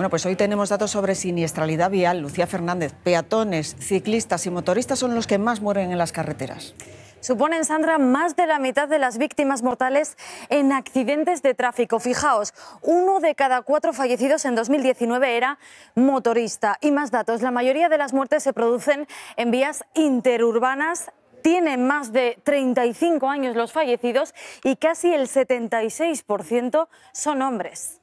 Bueno, pues hoy tenemos datos sobre siniestralidad vial. Lucía Fernández, peatones, ciclistas y motoristas son los que más mueren en las carreteras suponen, Sandra, más de la mitad de las víctimas mortales en accidentes de tráfico. Fijaos, uno de cada cuatro fallecidos en 2019 era motorista. Y más datos, la mayoría de las muertes se producen en vías interurbanas tienen más de 35 años los fallecidos y casi el 76% son hombres.